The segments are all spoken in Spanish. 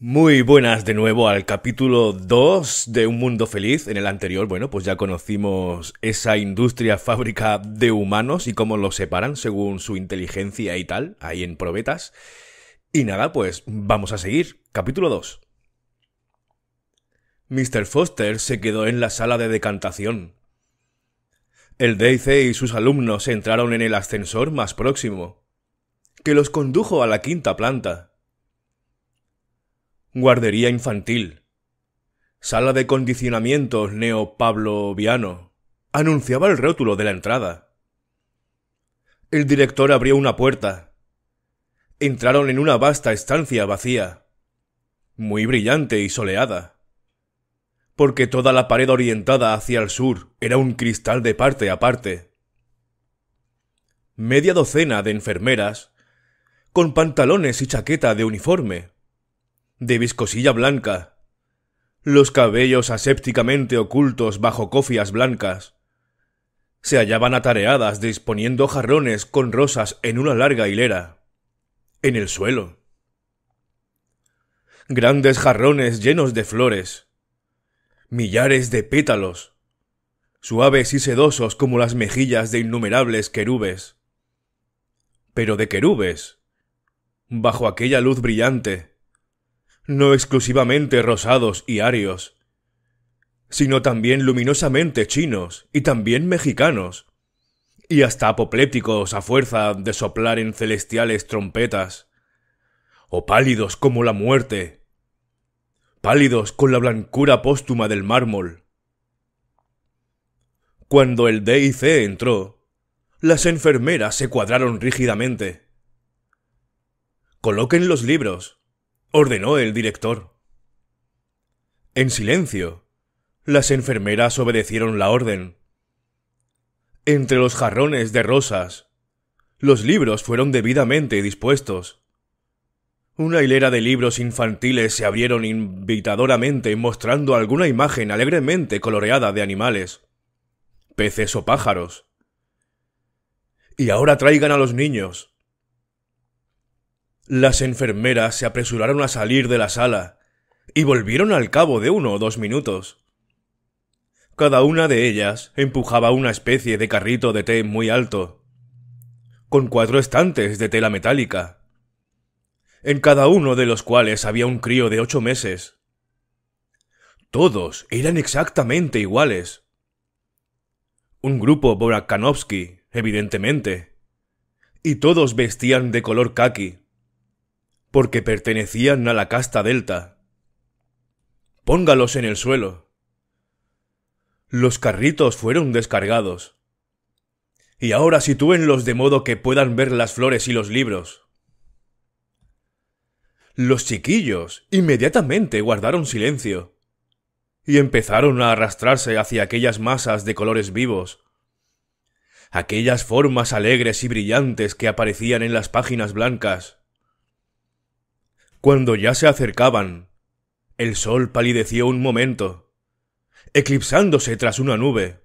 Muy buenas de nuevo al capítulo 2 de Un Mundo Feliz. En el anterior, bueno, pues ya conocimos esa industria fábrica de humanos y cómo los separan según su inteligencia y tal, ahí en probetas. Y nada, pues vamos a seguir. Capítulo 2. Mr. Foster se quedó en la sala de decantación. El Deice y sus alumnos entraron en el ascensor más próximo, que los condujo a la quinta planta guardería infantil, sala de condicionamientos neo Pablo viano anunciaba el rótulo de la entrada. El director abrió una puerta. Entraron en una vasta estancia vacía, muy brillante y soleada, porque toda la pared orientada hacia el sur era un cristal de parte a parte. Media docena de enfermeras, con pantalones y chaqueta de uniforme, de viscosilla blanca, los cabellos asépticamente ocultos bajo cofias blancas. Se hallaban atareadas disponiendo jarrones con rosas en una larga hilera, en el suelo. Grandes jarrones llenos de flores, millares de pétalos, suaves y sedosos como las mejillas de innumerables querubes. Pero de querubes, bajo aquella luz brillante, no exclusivamente rosados y arios, sino también luminosamente chinos y también mexicanos, y hasta apoplépticos a fuerza de soplar en celestiales trompetas, o pálidos como la muerte, pálidos con la blancura póstuma del mármol. Cuando el C entró, las enfermeras se cuadraron rígidamente. Coloquen los libros, ordenó el director. En silencio, las enfermeras obedecieron la orden. Entre los jarrones de rosas, los libros fueron debidamente dispuestos. Una hilera de libros infantiles se abrieron invitadoramente mostrando alguna imagen alegremente coloreada de animales, peces o pájaros. Y ahora traigan a los niños, las enfermeras se apresuraron a salir de la sala y volvieron al cabo de uno o dos minutos. Cada una de ellas empujaba una especie de carrito de té muy alto, con cuatro estantes de tela metálica, en cada uno de los cuales había un crío de ocho meses. Todos eran exactamente iguales. Un grupo Borakanovsky, evidentemente. Y todos vestían de color kaki porque pertenecían a la casta delta. Póngalos en el suelo. Los carritos fueron descargados. Y ahora sitúenlos de modo que puedan ver las flores y los libros. Los chiquillos inmediatamente guardaron silencio y empezaron a arrastrarse hacia aquellas masas de colores vivos, aquellas formas alegres y brillantes que aparecían en las páginas blancas cuando ya se acercaban, el sol palideció un momento, eclipsándose tras una nube.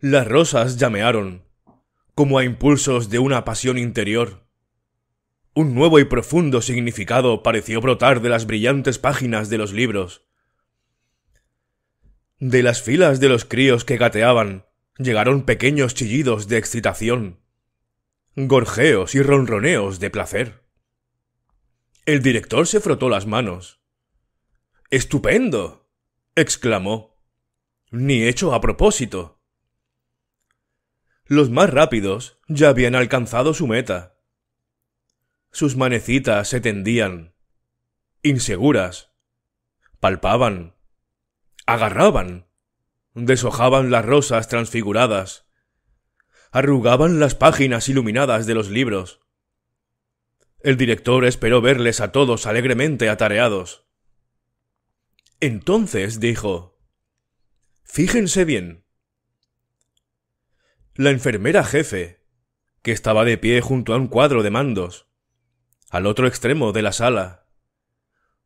Las rosas llamearon, como a impulsos de una pasión interior. Un nuevo y profundo significado pareció brotar de las brillantes páginas de los libros. De las filas de los críos que gateaban, llegaron pequeños chillidos de excitación, gorjeos y ronroneos de placer. El director se frotó las manos. ¡Estupendo! exclamó. Ni hecho a propósito. Los más rápidos ya habían alcanzado su meta. Sus manecitas se tendían, inseguras, palpaban, agarraban, deshojaban las rosas transfiguradas, arrugaban las páginas iluminadas de los libros el director esperó verles a todos alegremente atareados. Entonces dijo Fíjense bien. La enfermera jefe, que estaba de pie junto a un cuadro de mandos, al otro extremo de la sala,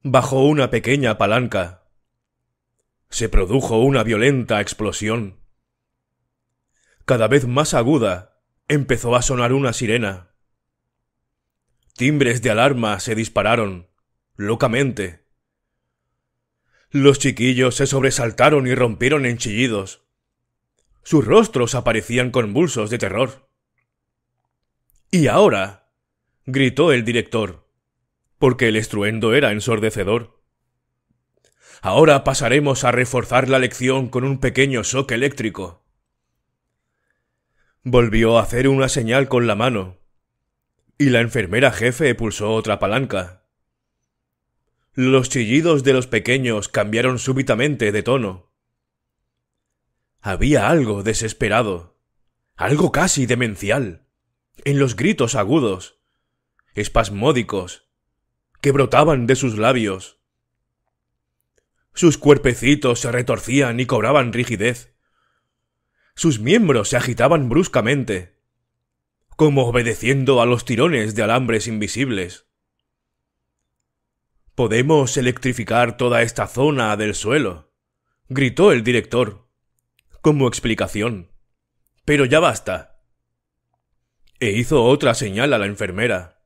bajó una pequeña palanca. Se produjo una violenta explosión. Cada vez más aguda, empezó a sonar una sirena. Timbres de alarma se dispararon, locamente. Los chiquillos se sobresaltaron y rompieron en chillidos. Sus rostros aparecían convulsos de terror. ¿Y ahora? gritó el director, porque el estruendo era ensordecedor. Ahora pasaremos a reforzar la lección con un pequeño shock eléctrico. Volvió a hacer una señal con la mano, y la enfermera jefe pulsó otra palanca. Los chillidos de los pequeños cambiaron súbitamente de tono. Había algo desesperado, algo casi demencial, en los gritos agudos, espasmódicos, que brotaban de sus labios. Sus cuerpecitos se retorcían y cobraban rigidez. Sus miembros se agitaban bruscamente como obedeciendo a los tirones de alambres invisibles. Podemos electrificar toda esta zona del suelo, gritó el director, como explicación. Pero ya basta. E hizo otra señal a la enfermera.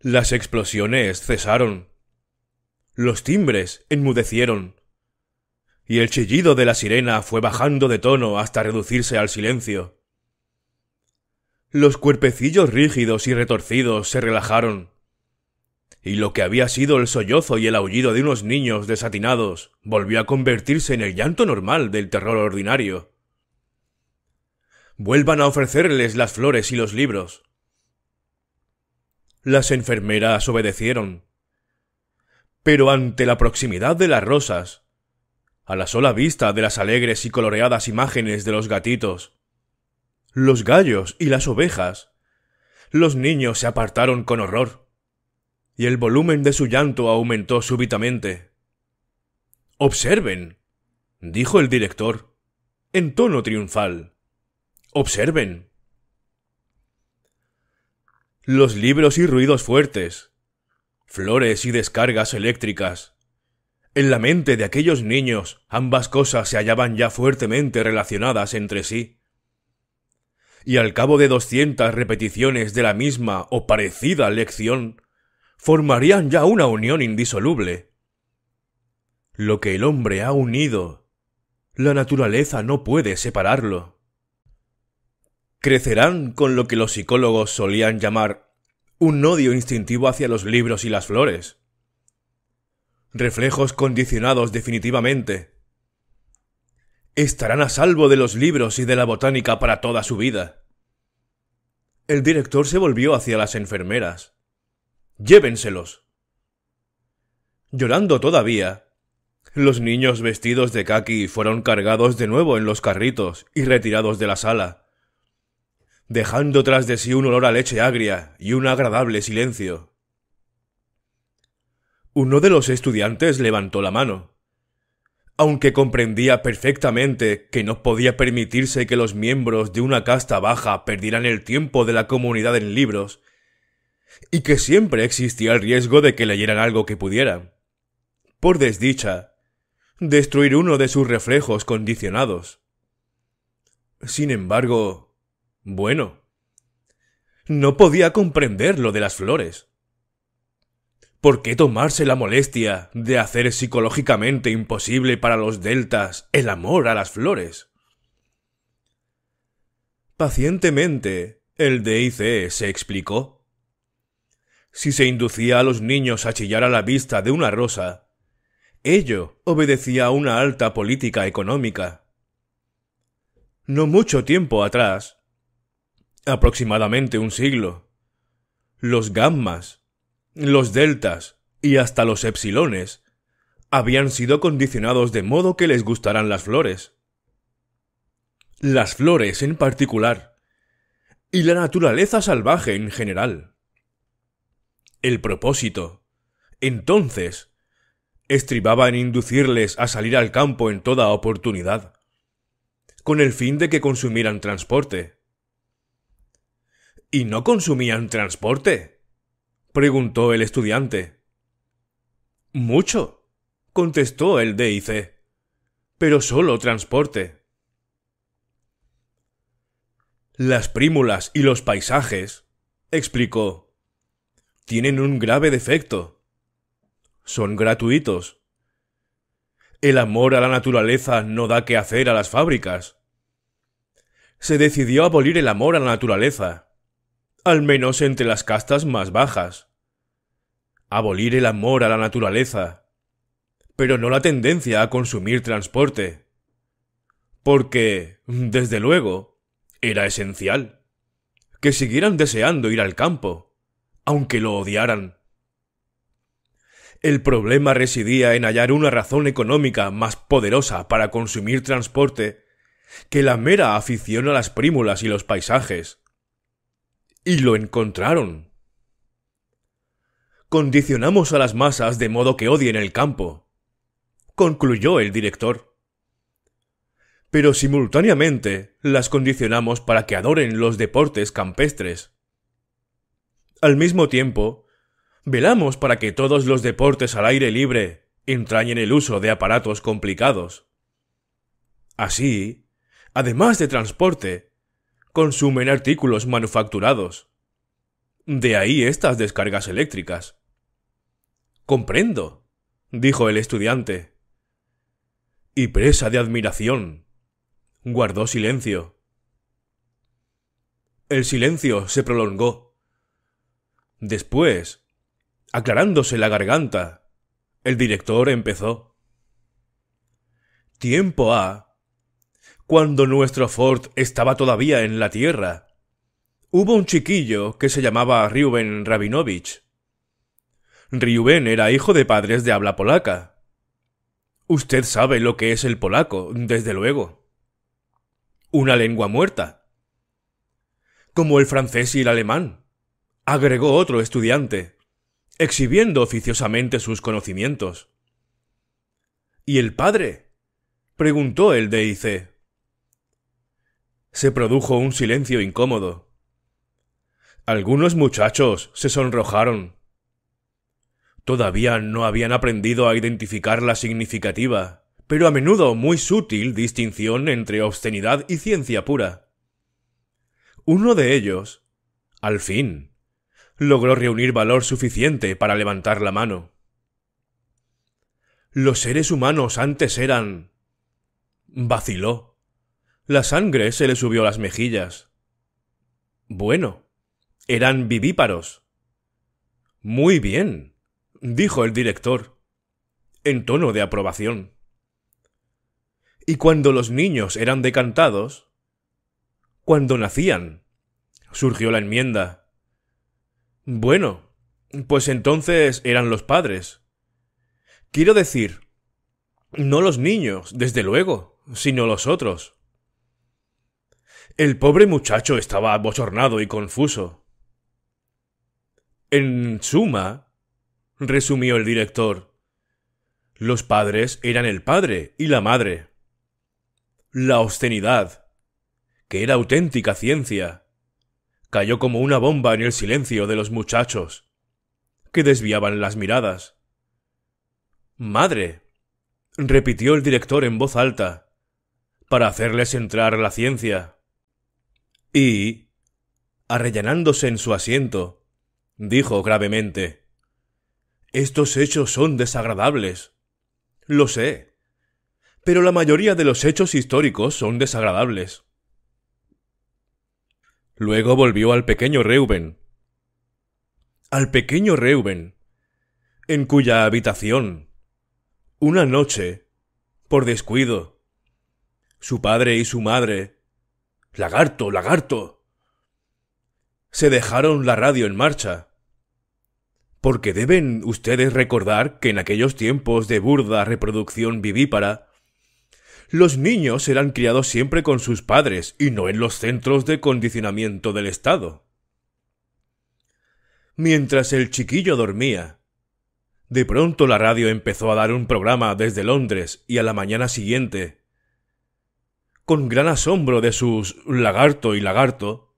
Las explosiones cesaron. Los timbres enmudecieron. Y el chillido de la sirena fue bajando de tono hasta reducirse al silencio. Los cuerpecillos rígidos y retorcidos se relajaron. Y lo que había sido el sollozo y el aullido de unos niños desatinados volvió a convertirse en el llanto normal del terror ordinario. Vuelvan a ofrecerles las flores y los libros. Las enfermeras obedecieron. Pero ante la proximidad de las rosas, a la sola vista de las alegres y coloreadas imágenes de los gatitos, los gallos y las ovejas. Los niños se apartaron con horror, y el volumen de su llanto aumentó súbitamente. Observen, dijo el director, en tono triunfal. Observen. Los libros y ruidos fuertes, flores y descargas eléctricas. En la mente de aquellos niños ambas cosas se hallaban ya fuertemente relacionadas entre sí y al cabo de doscientas repeticiones de la misma o parecida lección, formarían ya una unión indisoluble. Lo que el hombre ha unido, la naturaleza no puede separarlo. Crecerán con lo que los psicólogos solían llamar un odio instintivo hacia los libros y las flores. Reflejos condicionados definitivamente, estarán a salvo de los libros y de la botánica para toda su vida. El director se volvió hacia las enfermeras. Llévenselos. Llorando todavía, los niños vestidos de kaki fueron cargados de nuevo en los carritos y retirados de la sala, dejando tras de sí un olor a leche agria y un agradable silencio. Uno de los estudiantes levantó la mano. Aunque comprendía perfectamente que no podía permitirse que los miembros de una casta baja perdieran el tiempo de la comunidad en libros, y que siempre existía el riesgo de que leyeran algo que pudieran. Por desdicha, destruir uno de sus reflejos condicionados. Sin embargo, bueno, no podía comprender lo de las flores. ¿Por qué tomarse la molestia de hacer psicológicamente imposible para los deltas el amor a las flores? Pacientemente, el DIC se explicó. Si se inducía a los niños a chillar a la vista de una rosa, ello obedecía a una alta política económica. No mucho tiempo atrás, aproximadamente un siglo, los gammas los deltas y hasta los epsilones habían sido condicionados de modo que les gustaran las flores. Las flores en particular, y la naturaleza salvaje en general. El propósito, entonces, estribaba en inducirles a salir al campo en toda oportunidad, con el fin de que consumieran transporte. Y no consumían transporte preguntó el estudiante. Mucho, contestó el DIC. Pero solo transporte. Las prímulas y los paisajes, explicó, tienen un grave defecto. Son gratuitos. El amor a la naturaleza no da que hacer a las fábricas. Se decidió abolir el amor a la naturaleza, al menos entre las castas más bajas. Abolir el amor a la naturaleza, pero no la tendencia a consumir transporte. Porque, desde luego, era esencial que siguieran deseando ir al campo, aunque lo odiaran. El problema residía en hallar una razón económica más poderosa para consumir transporte que la mera afición a las prímulas y los paisajes y lo encontraron. Condicionamos a las masas de modo que odien el campo, concluyó el director. Pero simultáneamente las condicionamos para que adoren los deportes campestres. Al mismo tiempo, velamos para que todos los deportes al aire libre entrañen el uso de aparatos complicados. Así, además de transporte, consumen artículos manufacturados. De ahí estas descargas eléctricas. Comprendo, dijo el estudiante. Y presa de admiración, guardó silencio. El silencio se prolongó. Después, aclarándose la garganta, el director empezó. Tiempo ha cuando nuestro Ford estaba todavía en la Tierra. Hubo un chiquillo que se llamaba Ryuben Rabinovich. Ryuben era hijo de padres de habla polaca. Usted sabe lo que es el polaco, desde luego. Una lengua muerta. Como el francés y el alemán, agregó otro estudiante, exhibiendo oficiosamente sus conocimientos. ¿Y el padre? preguntó el DIC. Se produjo un silencio incómodo. Algunos muchachos se sonrojaron. Todavía no habían aprendido a identificar la significativa, pero a menudo muy sutil distinción entre obscenidad y ciencia pura. Uno de ellos, al fin, logró reunir valor suficiente para levantar la mano. Los seres humanos antes eran... vaciló. La sangre se le subió a las mejillas. Bueno, eran vivíparos. Muy bien, dijo el director, en tono de aprobación. Y cuando los niños eran decantados, cuando nacían, surgió la enmienda. Bueno, pues entonces eran los padres. Quiero decir, no los niños, desde luego, sino los otros. El pobre muchacho estaba abochornado y confuso. En suma, resumió el director, los padres eran el padre y la madre. La obscenidad, que era auténtica ciencia, cayó como una bomba en el silencio de los muchachos, que desviaban las miradas. Madre, repitió el director en voz alta, para hacerles entrar la ciencia y, arrellanándose en su asiento, dijo gravemente Estos hechos son desagradables. Lo sé. Pero la mayoría de los hechos históricos son desagradables. Luego volvió al pequeño Reuben. Al pequeño Reuben, en cuya habitación, una noche, por descuido, su padre y su madre Lagarto, lagarto. Se dejaron la radio en marcha. Porque deben ustedes recordar que en aquellos tiempos de burda reproducción vivípara, los niños eran criados siempre con sus padres y no en los centros de condicionamiento del Estado. Mientras el chiquillo dormía, de pronto la radio empezó a dar un programa desde Londres y a la mañana siguiente con gran asombro de sus lagarto y lagarto.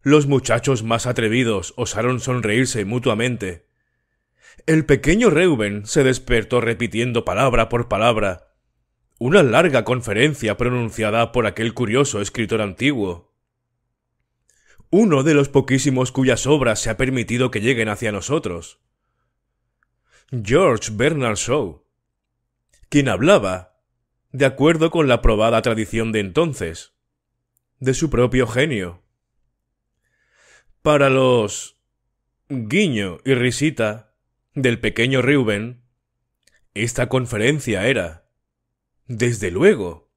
Los muchachos más atrevidos osaron sonreírse mutuamente. El pequeño Reuben se despertó repitiendo palabra por palabra una larga conferencia pronunciada por aquel curioso escritor antiguo. Uno de los poquísimos cuyas obras se ha permitido que lleguen hacia nosotros. George Bernard Shaw, quien hablaba de acuerdo con la probada tradición de entonces, de su propio genio. Para los guiño y risita del pequeño Reuben, esta conferencia era, desde luego,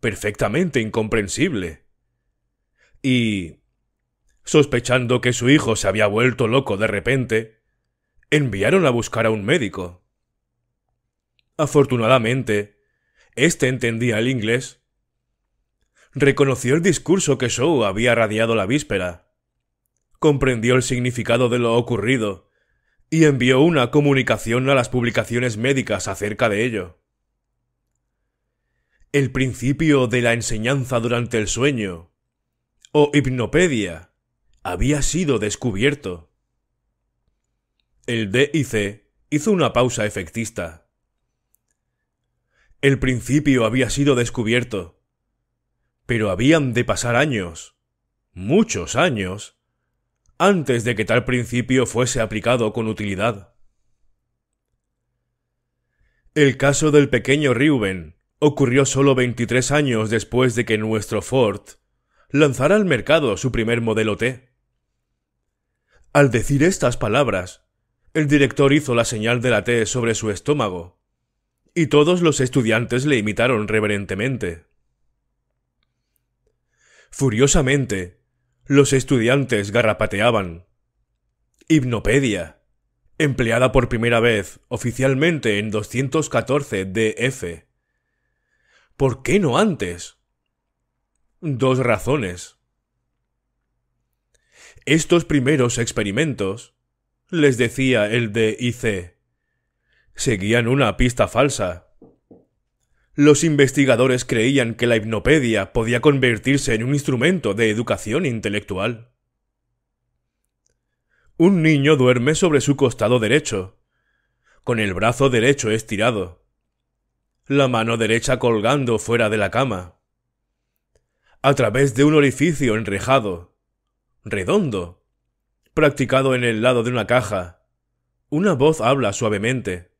perfectamente incomprensible. Y, sospechando que su hijo se había vuelto loco de repente, enviaron a buscar a un médico. Afortunadamente, este entendía el inglés. Reconoció el discurso que Shaw había radiado la víspera. Comprendió el significado de lo ocurrido y envió una comunicación a las publicaciones médicas acerca de ello. El principio de la enseñanza durante el sueño, o hipnopedia, había sido descubierto. El DIC hizo una pausa efectista. El principio había sido descubierto. Pero habían de pasar años, muchos años, antes de que tal principio fuese aplicado con utilidad. El caso del pequeño Reuben ocurrió solo 23 años después de que nuestro Ford lanzara al mercado su primer modelo T. Al decir estas palabras, el director hizo la señal de la T sobre su estómago y todos los estudiantes le imitaron reverentemente. Furiosamente, los estudiantes garrapateaban. Hipnopedia, empleada por primera vez oficialmente en 214 DF. ¿Por qué no antes? Dos razones. Estos primeros experimentos, les decía el de seguían una pista falsa. Los investigadores creían que la hipnopedia podía convertirse en un instrumento de educación intelectual. Un niño duerme sobre su costado derecho, con el brazo derecho estirado, la mano derecha colgando fuera de la cama, a través de un orificio enrejado, redondo, practicado en el lado de una caja. Una voz habla suavemente.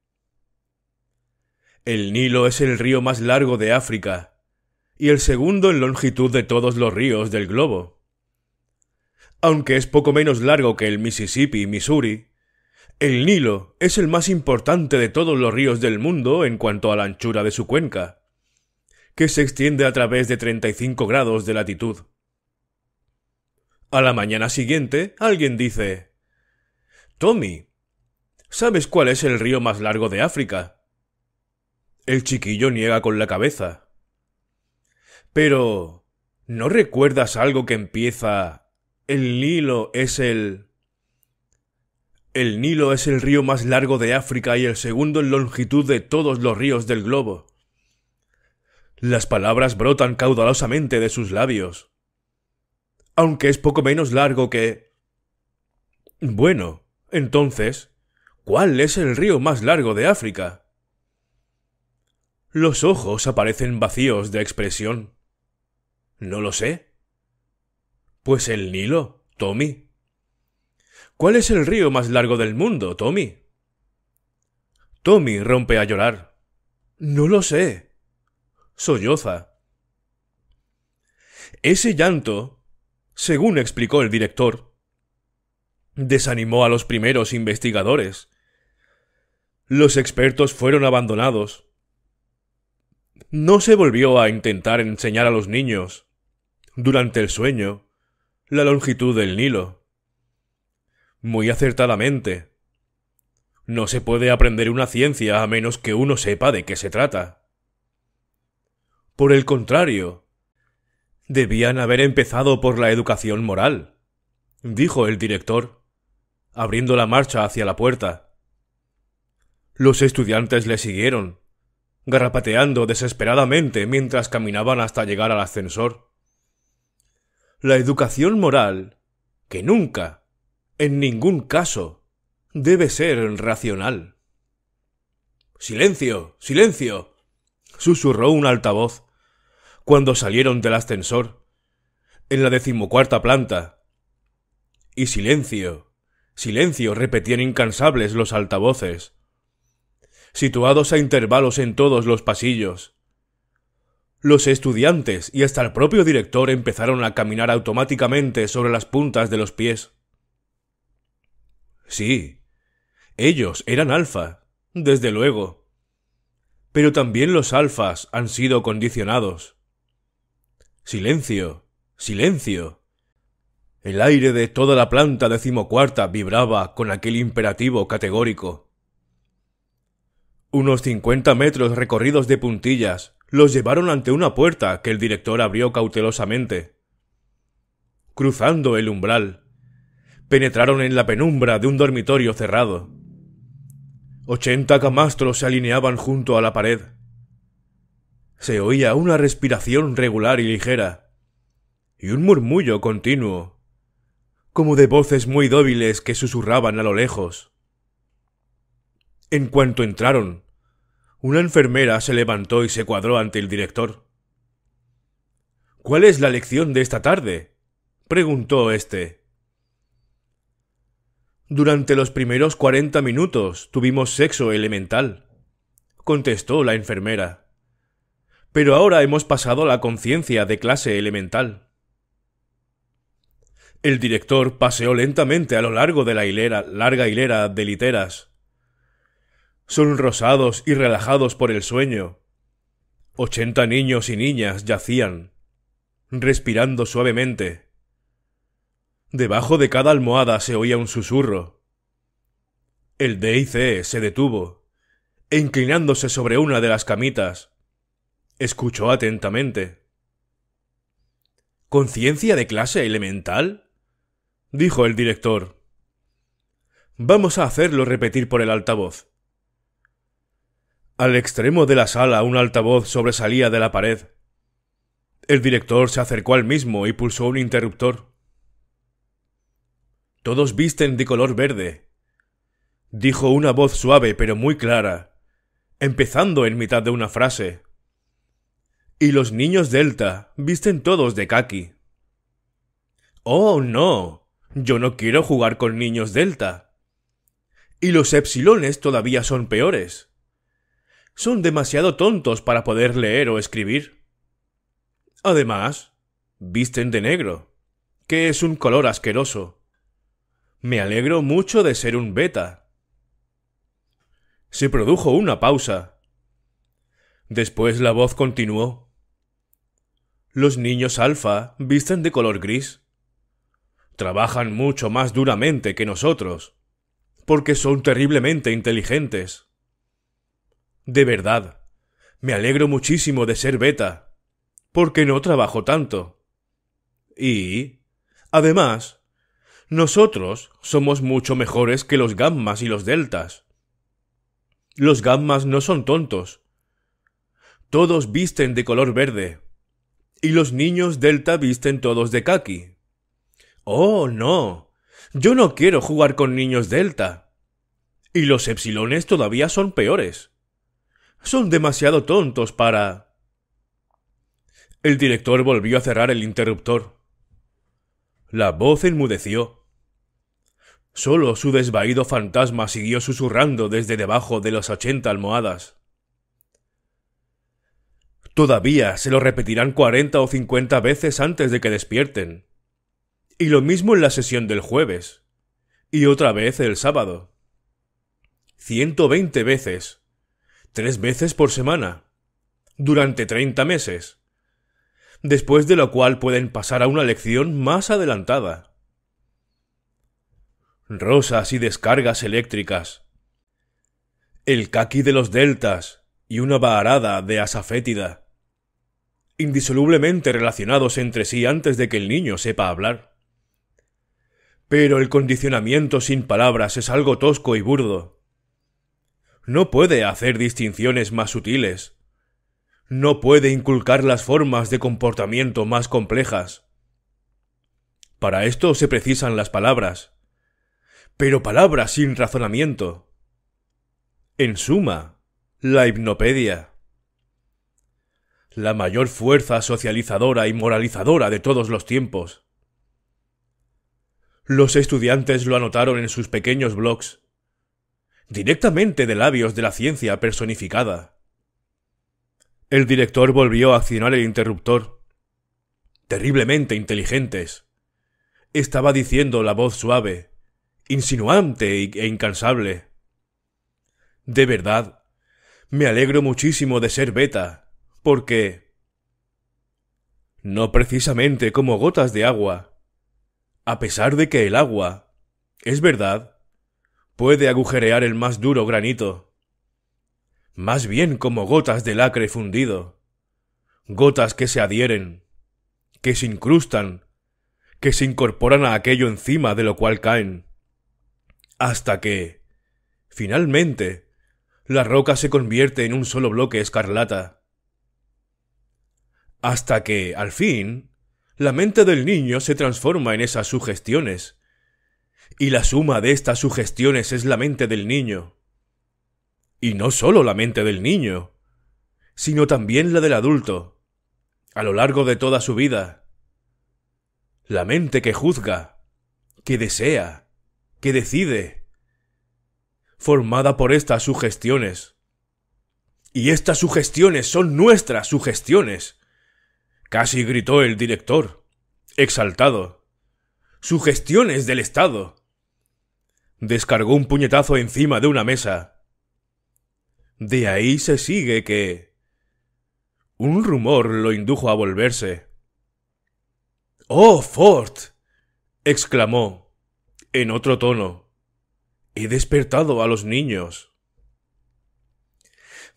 El Nilo es el río más largo de África y el segundo en longitud de todos los ríos del globo. Aunque es poco menos largo que el Mississippi y Missouri, el Nilo es el más importante de todos los ríos del mundo en cuanto a la anchura de su cuenca, que se extiende a través de 35 grados de latitud. A la mañana siguiente, alguien dice Tommy, ¿sabes cuál es el río más largo de África? El chiquillo niega con la cabeza. Pero... ¿No recuerdas algo que empieza... El Nilo es el... El Nilo es el río más largo de África y el segundo en longitud de todos los ríos del globo. Las palabras brotan caudalosamente de sus labios. Aunque es poco menos largo que... Bueno, entonces, ¿cuál es el río más largo de África? Los ojos aparecen vacíos de expresión. No lo sé. Pues el Nilo, Tommy. ¿Cuál es el río más largo del mundo, Tommy? Tommy rompe a llorar. No lo sé. Solloza. Ese llanto, según explicó el director, desanimó a los primeros investigadores. Los expertos fueron abandonados no se volvió a intentar enseñar a los niños, durante el sueño, la longitud del Nilo. Muy acertadamente. No se puede aprender una ciencia a menos que uno sepa de qué se trata. Por el contrario, debían haber empezado por la educación moral, dijo el director, abriendo la marcha hacia la puerta. Los estudiantes le siguieron garrapateando desesperadamente mientras caminaban hasta llegar al ascensor. La educación moral, que nunca, en ningún caso, debe ser racional. Silencio, silencio, susurró un altavoz, cuando salieron del ascensor, en la decimocuarta planta. Y silencio, silencio, repetían incansables los altavoces situados a intervalos en todos los pasillos. Los estudiantes y hasta el propio director empezaron a caminar automáticamente sobre las puntas de los pies. Sí, ellos eran alfa, desde luego. Pero también los alfas han sido condicionados. Silencio, silencio. El aire de toda la planta decimocuarta vibraba con aquel imperativo categórico. Unos cincuenta metros recorridos de puntillas los llevaron ante una puerta que el director abrió cautelosamente. Cruzando el umbral, penetraron en la penumbra de un dormitorio cerrado. Ochenta camastros se alineaban junto a la pared. Se oía una respiración regular y ligera, y un murmullo continuo, como de voces muy débiles que susurraban a lo lejos. En cuanto entraron, una enfermera se levantó y se cuadró ante el director. ¿Cuál es la lección de esta tarde? preguntó éste. Durante los primeros cuarenta minutos tuvimos sexo elemental, contestó la enfermera. Pero ahora hemos pasado a la conciencia de clase elemental. El director paseó lentamente a lo largo de la hilera, larga hilera de literas, son rosados y relajados por el sueño. Ochenta niños y niñas yacían, respirando suavemente. Debajo de cada almohada se oía un susurro. El DIC se detuvo, e inclinándose sobre una de las camitas, escuchó atentamente. ¿Conciencia de clase elemental? dijo el director. Vamos a hacerlo repetir por el altavoz. Al extremo de la sala un altavoz sobresalía de la pared. El director se acercó al mismo y pulsó un interruptor. Todos visten de color verde, dijo una voz suave pero muy clara, empezando en mitad de una frase. Y los niños Delta visten todos de kaki. Oh, no. Yo no quiero jugar con niños Delta. Y los Epsilones todavía son peores son demasiado tontos para poder leer o escribir. Además, visten de negro, que es un color asqueroso. Me alegro mucho de ser un beta. Se produjo una pausa. Después la voz continuó. Los niños alfa visten de color gris. Trabajan mucho más duramente que nosotros, porque son terriblemente inteligentes. De verdad, me alegro muchísimo de ser beta, porque no trabajo tanto. Y, además, nosotros somos mucho mejores que los gammas y los deltas. Los gammas no son tontos. Todos visten de color verde. Y los niños delta visten todos de kaki. Oh, no. Yo no quiero jugar con niños delta. Y los epsilones todavía son peores. Son demasiado tontos para... El director volvió a cerrar el interruptor. La voz enmudeció. Solo su desvaído fantasma siguió susurrando desde debajo de las ochenta almohadas. Todavía se lo repetirán cuarenta o cincuenta veces antes de que despierten. Y lo mismo en la sesión del jueves. Y otra vez el sábado. Ciento veinte veces tres veces por semana, durante 30 meses, después de lo cual pueden pasar a una lección más adelantada. Rosas y descargas eléctricas. El caqui de los deltas y una baharada de asafétida. Indisolublemente relacionados entre sí antes de que el niño sepa hablar. Pero el condicionamiento sin palabras es algo tosco y burdo no puede hacer distinciones más sutiles, no puede inculcar las formas de comportamiento más complejas. Para esto se precisan las palabras, pero palabras sin razonamiento. En suma, la hipnopedia. La mayor fuerza socializadora y moralizadora de todos los tiempos. Los estudiantes lo anotaron en sus pequeños blogs directamente de labios de la ciencia personificada. El director volvió a accionar el interruptor. Terriblemente inteligentes. Estaba diciendo la voz suave, insinuante e incansable. De verdad, me alegro muchísimo de ser beta, porque... No precisamente como gotas de agua. A pesar de que el agua, es verdad, puede agujerear el más duro granito. Más bien como gotas de lacre fundido, gotas que se adhieren, que se incrustan, que se incorporan a aquello encima de lo cual caen, hasta que, finalmente, la roca se convierte en un solo bloque escarlata. Hasta que, al fin, la mente del niño se transforma en esas sugestiones, y la suma de estas sugestiones es la mente del niño. Y no solo la mente del niño, sino también la del adulto, a lo largo de toda su vida. La mente que juzga, que desea, que decide, formada por estas sugestiones. Y estas sugestiones son nuestras sugestiones. Casi gritó el director, exaltado. Sugestiones del Estado descargó un puñetazo encima de una mesa. De ahí se sigue que... Un rumor lo indujo a volverse. ¡Oh, Ford! exclamó, en otro tono. He despertado a los niños.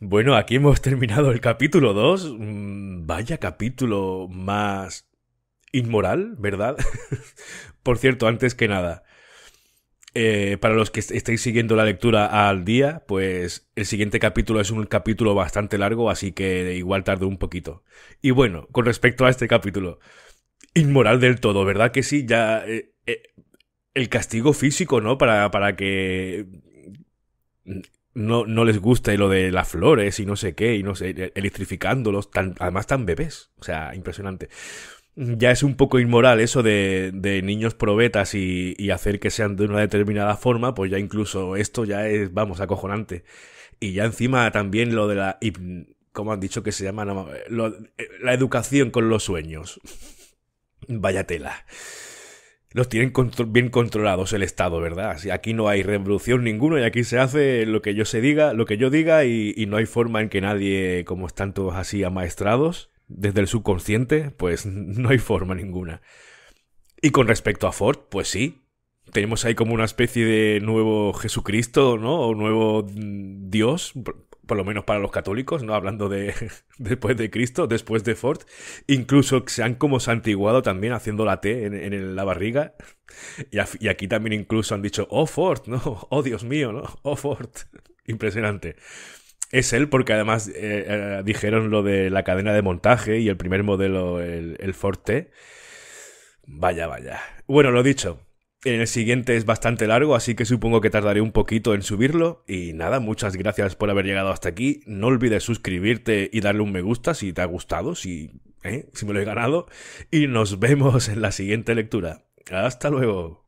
Bueno, aquí hemos terminado el capítulo 2. Mm, vaya capítulo más inmoral, ¿verdad? Por cierto, antes que nada, eh, para los que estéis siguiendo la lectura al día, pues el siguiente capítulo es un capítulo bastante largo, así que igual tarde un poquito. Y bueno, con respecto a este capítulo, inmoral del todo, ¿verdad que sí? Ya eh, eh, el castigo físico, ¿no? Para, para que no, no, les guste lo de las flores y no sé qué, y no sé, electrificándolos, además tan bebés, o sea, impresionante ya es un poco inmoral eso de, niños probetas y, y, hacer que sean de una determinada forma, pues ya incluso esto ya es, vamos, acojonante. Y ya encima también lo de la, ¿Cómo han dicho que se llama, eh, la educación con los sueños. Vaya tela. Los tienen bien controlados el Estado, ¿verdad? aquí no hay revolución ninguna y aquí se hace lo que yo se diga, lo que yo diga y, y no hay forma en que nadie, como están todos así amaestrados, desde el subconsciente, pues no hay forma ninguna. Y con respecto a Ford, pues sí. Tenemos ahí como una especie de nuevo Jesucristo, ¿no? O nuevo mm, Dios, por, lo menos para los católicos, ¿no? Hablando de después de Cristo, después de Ford. Incluso se han como santiguado también haciendo la T en, la barriga. Y, y, aquí también incluso han dicho, oh Ford, ¿no? Oh Dios mío, ¿no? Oh Ford. Impresionante. Es él, porque además eh, eh, dijeron lo de la cadena de montaje y el primer modelo, el, el Forte. Vaya, vaya. Bueno, lo dicho. el siguiente es bastante largo, así que supongo que tardaré un poquito en subirlo. Y nada, muchas gracias por haber llegado hasta aquí. No olvides suscribirte y darle un me gusta si te ha gustado, si, eh, si me lo he ganado. Y nos vemos en la siguiente lectura. Hasta luego.